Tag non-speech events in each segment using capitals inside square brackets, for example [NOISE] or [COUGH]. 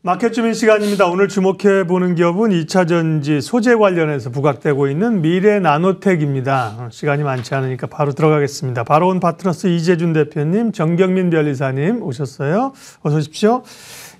마켓 주민 시간입니다. 오늘 주목해 보는 기업은 2차전지 소재 관련해서 부각되고 있는 미래 나노텍입니다. 시간이 많지 않으니까 바로 들어가겠습니다. 바로온 파트너스 이재준 대표님, 정경민 변리사님 오셨어요. 어서 오십시오.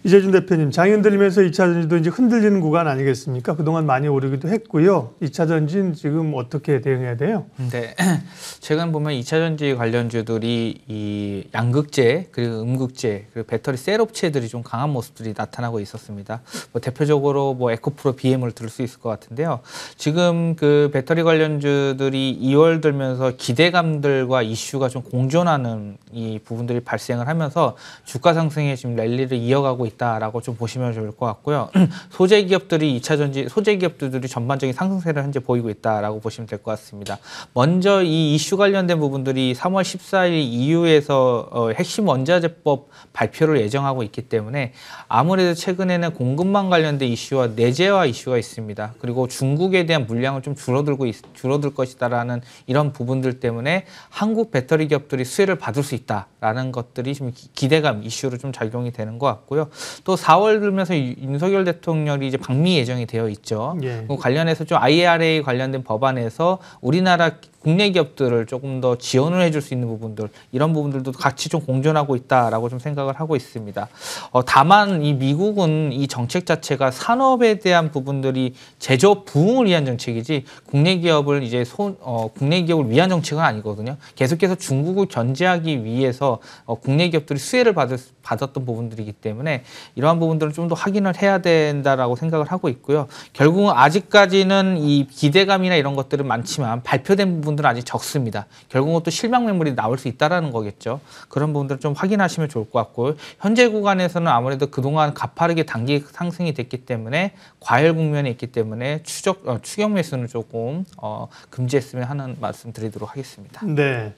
이재준 대표님, 장윤 들면서 2차 전지도 이제 흔들리는 구간 아니겠습니까? 그동안 많이 오르기도 했고요. 2차 전지는 지금 어떻게 대응해야 돼요? 네. [CLEARS THROAT] 최근 보면 2차 전지 관련주들이 이 양극재, 그리고 음극재, 그리고 배터리 셀 업체들이 좀 강한 모습들이 나타나고 있었습니다. 뭐 대표적으로 뭐 에코프로 BM을 들을 수 있을 것 같은데요. 지금 그 배터리 관련주들이 2월 들면서 기대감들과 이슈가 좀 공존하는 이 부분들이 발생을 하면서 주가 상승에 지금 랠리를 이어가고 있다라고 좀 보시면 좋을 것 같고요. [CLEARS THROAT] 소재 기업들이 2차 전지 소재 기업들이 전반적인 상승세를 현재 보이고 있다라고 보시면 될 것 같습니다. 먼저 이 이슈 관련된 부분들이 3월 14일 이후에서 어, 핵심 원자재법 발표를 예정하고 있기 때문에 아무래도 최근에는 공급망 관련된 이슈와 내재화 이슈가 있습니다. 그리고 중국에 대한 물량은 좀 줄어들고 있, 줄어들 것이다라는 이런 부분들 때문에 한국 배터리 기업들이 수혜를 받을 수 있다라는 것들이 좀 기대감 이슈로 좀 작용이 되는 것 같고요. 또 4월 들면서 윤석열 대통령이 이제 방미 예정이 되어 있죠. 예. 그 관련해서 좀 IRA 관련된 법안에서 우리나라 국내 기업들을 조금 더 지원을 해줄 수 있는 부분들 이런 부분들도 같이 좀 공존하고 있다라고 좀 생각을 하고 있습니다. 어, 다만 이 미국은 이 정책 자체가 산업에 대한 부분들이 제조 부흥을 위한 정책이지 국내 기업을 이제 손, 어, 국내 기업을 위한 정책은 아니거든요. 계속해서 중국을 견제하기 위해서 어, 국내 기업들이 수혜를 받을, 받았던 부분들이기 때문에 이러한 부분들을 좀 더 확인을 해야 된다라고 생각을 하고 있고요. 결국은 아직까지는 이 기대감이나 이런 것들은 많지만 발표된 부분 분들은 아직 적습니다. 결국은 또 실망 매물이 나올 수 있다라는 거겠죠. 그런 부분들을 좀 확인하시면 좋을 것 같고 현재 구간에서는 아무래도 그동안 가파르게 단기 상승이 됐기 때문에 과열 국면이 있기 때문에 추적 어, 추경 매수는 조금 어, 금지했으면 하는 말씀드리도록 하겠습니다. 네.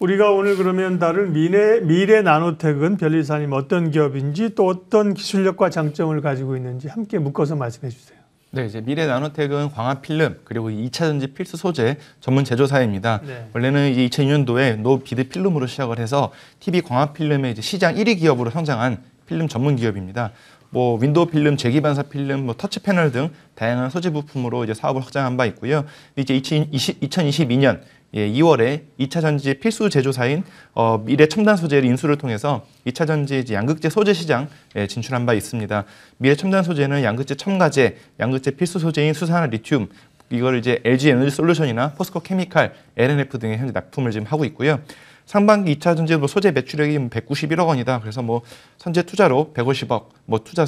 우리가 오늘 그러면 다룰 미래, 미래 나노텍은 별리사님 어떤 기업인지 또 어떤 기술력과 장점을 가지고 있는지 함께 묶어서 말씀해 주세요. 네, 이제 미래 나노텍은 광학 필름 그리고 2차 전지 필수 소재 전문 제조사입니다. 네. 원래는 이제 2002년도에 노 비드 필름으로 시작을 해서 TV 광학 필름의 이제 시장 1위 기업으로 성장한 필름 전문 기업입니다. 뭐 윈도우 필름, 재기반사 필름, 뭐 터치 패널 등 다양한 소재 부품으로 이제 사업을 확장한 바 있고요. 이제 2 0 2 2022년 2월에 예, 2차 전지 필수 제조사인 어, 미래 첨단 소재를 인수를 통해서 2차 전지 양극재 소재 시장 에 예, 진출한 바 있습니다. 미래 첨단 소재는 양극재 첨가제, 양극재 필수 소재인 수산화 리튬, 이걸 이제 LG 에너지 솔루션이나 포스코 케미칼, LNF 등의 현재 납품을 지금 하고 있고요. 상반기 2차 전지 뭐 소재 매출액이 191억 원이다. 그래서 뭐 선제 투자로 150억 뭐 투자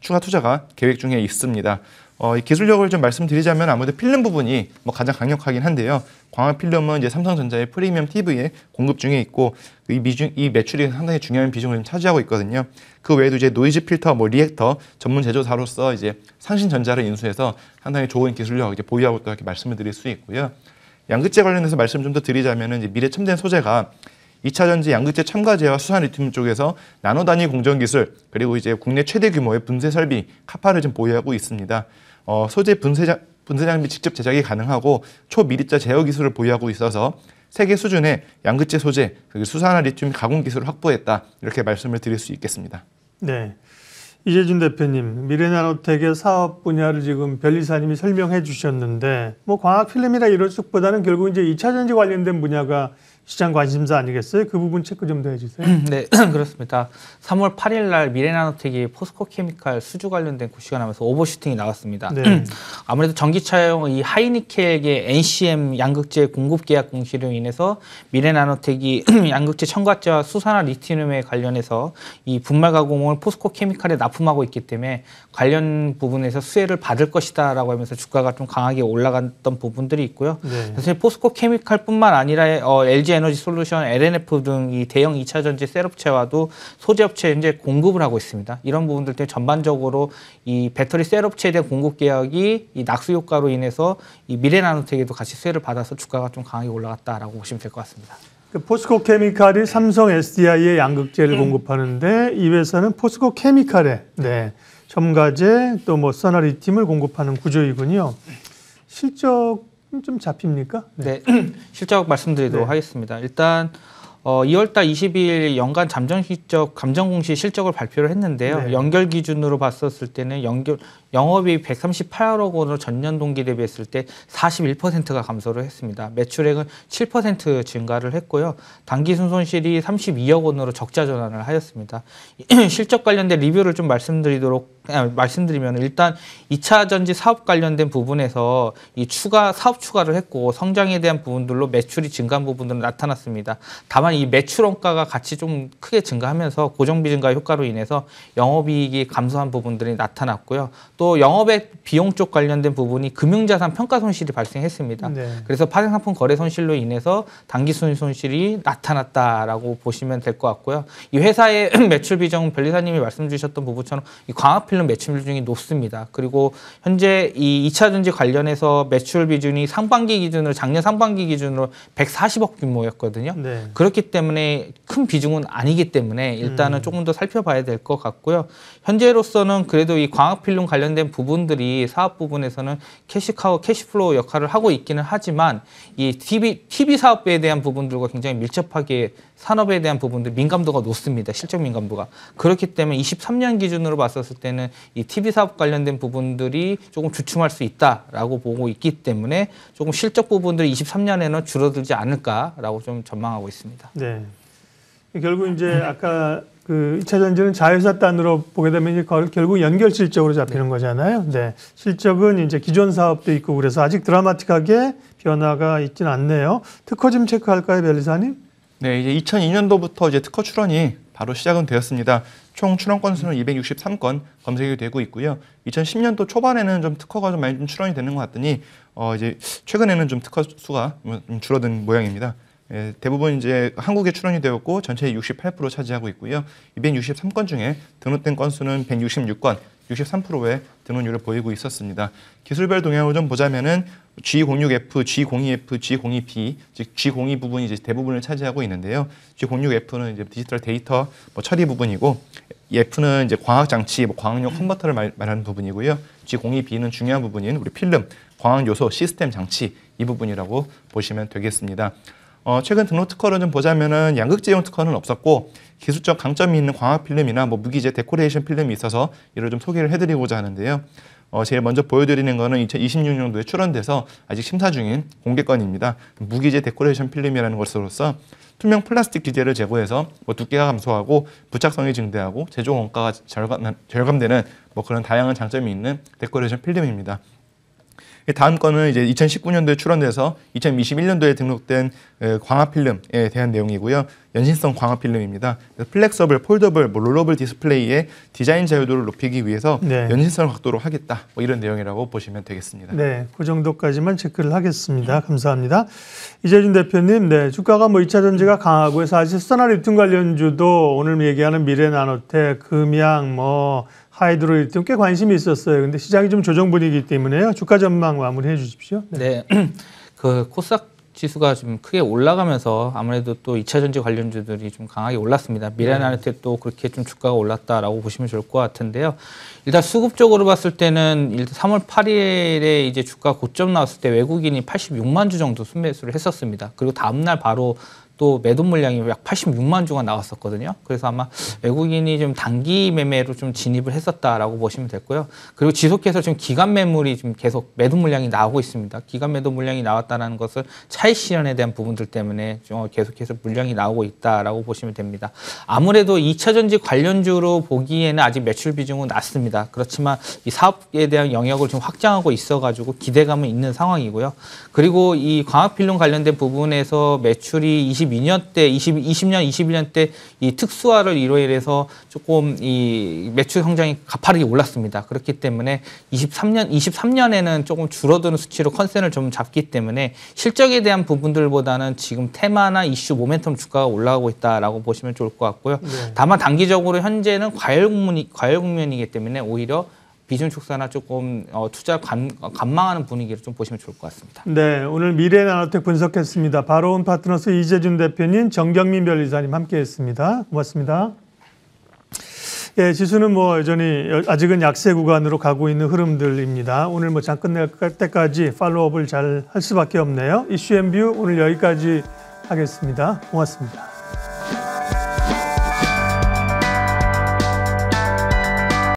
추가 투자가 계획 중에 있습니다. 어, 기술력을 좀 말씀드리자면 아무래도 필름 부분이 뭐 가장 강력하긴 한데요. 광학 필름은 이제 삼성전자의 프리미엄 TV에 공급 중에 있고 이, 미중, 이 매출이 상당히 중요한 비중을 좀 차지하고 있거든요. 그 외에도 이제 노이즈 필터, 뭐 리액터 전문 제조사로서 이제 상신전자를 인수해서 상당히 좋은 기술력을 이제 보유하고 있다 이렇게 말씀을 드릴 수 있고요. 양극재 관련해서 말씀 좀 더 드리자면 이제 미래 첨단 소재가 2차 전지 양극재 첨가제와 수산 리튬 쪽에서 나노 단위 공정 기술 그리고 이제 국내 최대 규모의 분쇄 설비 카파를 좀 보유하고 있습니다. 어, 소재 분쇄장, 분쇄장비 직접 제작이 가능하고 초미립자 제어 기술을 보유하고 있어서 세계 수준의 양극재 소재, 수산화 리튬 가공 기술을 확보했다. 이렇게 말씀을 드릴 수 있겠습니다. 네. 이재준 대표님, 미래나노텍의 사업 분야를 지금 별리사님이 설명해 주셨는데, 뭐 광학 필름이나 이런 쪽보다는 결국 이제 2차 전지 관련된 분야가 시장 관심사 아니겠어요? 그 부분 체크 좀 더 해주세요. 음, 네, [CLEARS THROAT] 그렇습니다. 3월 8일 날 미래나노텍이 포스코 케미칼 수주 관련된 고시가 나면서 오버슈팅이 나왔습니다. 네. 음, 아무래도 전기차용 이 하이니켈의 NCM 양극재 공급 계약 공시로 인해서 미래나노텍이 [CLEARS THROAT] 양극재 첨가제와 수산화 리튬에 관련해서 이 분말 가공을 포스코 케미칼에 납품하고 있기 때문에 관련 부분에서 수혜를 받을 것이다라고 하면서 주가가 좀 강하게 올라갔던 부분들이 있고요. 네. 사실 포스코 케미칼뿐만 아니라 어, LG LG 에너지 솔루션, LNF 등 이 대형 2차 전지 셀업체와도 소재업체 현재 공급을 하고 있습니다. 이런 부분들 때문에 전반적으로 이 배터리 셀업체에 대한 공급 계약이 이 낙수 효과로 인해서 이 미래나노텍에도 같이 수혜를 받아서 주가가 좀 강하게 올라갔다라고 보시면 될 것 같습니다. 그 포스코 케미칼이 삼성 SDI의 양극재를 음. 공급하는데 이 회사는 포스코 케미칼에 네, 첨가제 또뭐 써나리팀을 공급하는 구조이군요. 실적 좀 잡힙니까? 네, 네. [CLEARS THROAT] 실적 말씀드리도록 네. 하겠습니다. 일단 어, 2월달 2 2일 연간 잠정실적 감정공시 실적을 발표를 했는데요. 네. 연결 기준으로 봤었을 때는 연결 영업이 138억 원으로 전년 동기 대비했을 때 41%가 감소를 했습니다. 매출액은 7% 증가를 했고요. 단기순 손실이 32억 원으로 적자 전환을 하였습니다. [CLEARS THROAT] 실적 관련된 리뷰를 좀 말씀드리도록 그냥 아, 말씀드리면 일단 2차 전지 사업 관련된 부분에서 이 추가 사업 추가를 했고 성장에 대한 부분들로 매출이 증가한 부분들은 나타났습니다. 다만 이 매출 원가가 같이 좀 크게 증가하면서 고정비 증가 효과로 인해서 영업이익이 감소한 부분들이 나타났고요. 또 영업의 비용 쪽 관련된 부분이 금융자산 평가 손실이 발생했습니다. 네. 그래서 파생상품 거래 손실로 인해서 단기순 손실이 나타났다라고 보시면 될 것 같고요. 이 회사의 [CLEARS THROAT] 매출 비중은 변리사님이 말씀 주셨던 부분처럼 이광학 파필름 매출 비중이 높습니다. 그리고 현재 이 2차전지 관련해서 매출 비중이 상반기 기준으로 작년 상반기 기준으로 140억 규모였거든요. 네. 그렇기 때문에 큰 비중은 아니기 때문에 일단은 음. 조금 더 살펴봐야 될 것 같고요. 현재로서는 그래도 이 광학필름 관련된 부분들이 사업 부분에서는 캐시카우, 캐시플로우 역할을 하고 있기는 하지만 이 TV, TV 사업에 대한 부분들과 굉장히 밀접하게 산업에 대한 부분들 민감도가 높습니다. 실적 민감도가. 그렇기 때문에 23년 기준으로 봤었을 때는 이 TV 사업 관련된 부분들이 조금 주춤할 수 있다라고 보고 있기 때문에 조금 실적 부분들이 23년에는 줄어들지 않을까라고 좀 전망하고 있습니다. 네. 결국 이제 아까 그 2차 전지는 자회사 단으로 보게 되면 이제 결국 연결 실적으로 잡히는 네. 거잖아요. 네. 실적은 이제 기존 사업도 있고 그래서 아직 드라마틱하게 변화가 있진 않네요. 특허 좀 체크할까요, 변리사님? 네, 이제 2002년도부터 이제 특허 출원이 바로 시작은 되었습니다. 총 출원 건수는 263건 검색이 되고 있고요. 2010년도 초반에는 좀 특허가 좀 많이 좀 출원이 되는 것 같더니 어 이제 최근에는 좀 특허 수가 좀 줄어든 모양입니다. 예, 대부분 이제 한국에 출원이 되었고 전체의 68% 차지하고 있고요. 263건 중에 등록된 건수는 166건, 63%의 등원율을 보이고 있었습니다. 기술별 동향을 좀 보자면은 G06F, G02F, G02B, 즉 G02 부분이 이제 대부분을 차지하고 있는데요. G06F는 이제 디지털 데이터 뭐 처리 부분이고 F는 이제 광학 장치, 뭐 광학용 컨버터를 말, 하는 부분이고요. G02B는 중요한 부분인 우리 필름, 광학 요소 시스템 장치 이 부분이라고 보시면 되겠습니다. 어, 최근 등록 특허를 좀 보자면은 양극재용 특허는 없었고 기술적 강점이 있는 광학 필름이나 뭐 무기재 데코레이션 필름이 있어서 이를 좀 소개를 해드리고자 하는데요. 어, 제일 먼저 보여드리는 거는 2026년도에 출원돼서 아직 심사 중인 공개권입니다 무기재 데코레이션 필름이라는 것으로서 투명 플라스틱 기재를 제거해서 뭐 두께가 감소하고 부착성이 증대하고 제조 원가가 절감, 절감되는 뭐 그런 다양한 장점이 있는 데코레이션 필름입니다. 예, 다음 건은 이제 2019년도에 출원돼서 2021년도에 등록된 예, 광화 필름에 대한 내용이고요. 연신성 광화 필름입니다. 플렉서블, 폴더블, 뭐 롤러블 디스플레이의 디자인 자유도를 높이기 위해서 네. 연신성 을각도록 하겠다. 뭐 이런 내용이라고 보시면 되겠습니다. 네, 그 정도까지만 체크를 하겠습니다. 감사합니다. 이재준 대표님, 네, 주가가 뭐 2차 전지가 강하고 해서 사실 수산화 리튬 관련주도 오늘 얘기하는 미래 나노텍, 금양, 뭐 하이드로일 때꽤 관심이 있었어요. 근데 시장이 좀 조정 분위기 때문에요. 주가 전망 마무리해 주십시오. 네. 네. [CLEARS THROAT] 그 코스닥 지수가 지금 크게 올라가면서 아무래도 또 2차 전지 관련주들이 좀 강하게 올랐습니다. 미래나한테 네. 또 그렇게 좀 주가가 올랐다라고 보시면 좋을 것 같은데요. 일단 수급적으로 봤을 때는 일단 3월 8일에 이제 주가 고점 나왔을 때 외국인이 86만 주 정도 순매수를 했었습니다. 그리고 다음날 바로 또 매도 물량이 약 86만 주가 나왔었거든요. 그래서 아마 외국인이 좀 단기 매매로 좀 진입을 했었다라고 보시면 됐고요. 그리고 지속해서 지금 기간 매물이 지금 계속 매도 물량이 나오고 있습니다. 기간 매도 물량이 나왔다는 것은 차익 실현에 대한 부분들 때문에 좀 계속해서 물량이 나오고 있다라고 보시면 됩니다. 아무래도 2차 전지 관련주로 보기에는 아직 매출 비중은 낮습니다. 그렇지만 이 사업에 대한 영역을 좀 확장하고 있어가지고 기대감은 있는 상황이고요. 그리고 이 광학필름 관련된 부분에서 매출이 20 2022년 때, 20, 20년, 21년 때이 특수화를 이로해서 조금 이 매출 성장이 가파르게 올랐습니다. 그렇기 때문에 23년, 23년에는 조금 줄어드는 수치로 컨셉을좀 잡기 때문에 실적에 대한 부분들보다는 지금 테마나 이슈 모멘텀 주가가 올라가고 있다라고 보시면 좋을 것 같고요. 네. 다만 단기적으로 현재는 과열 국면이, 과열 국면이기 때문에 오히려 비중축산나 조금 어, 투자 관, 어, 관망하는 분위기를 좀 보시면 좋을 것 같습니다. 네, 오늘 미래 나노텍 분석했습니다. 바로온 파트너스 이재준 대표님, 정경민 변리사님 함께했습니다. 고맙습니다. 예, 지수는 뭐 여전히 아직은 약세 구간으로 가고 있는 흐름들입니다. 오늘 뭐장 끝날 때까지 팔로업을 잘 할 수밖에 없네요. 이슈 앤뷰 오늘 여기까지 하겠습니다. 고맙습니다.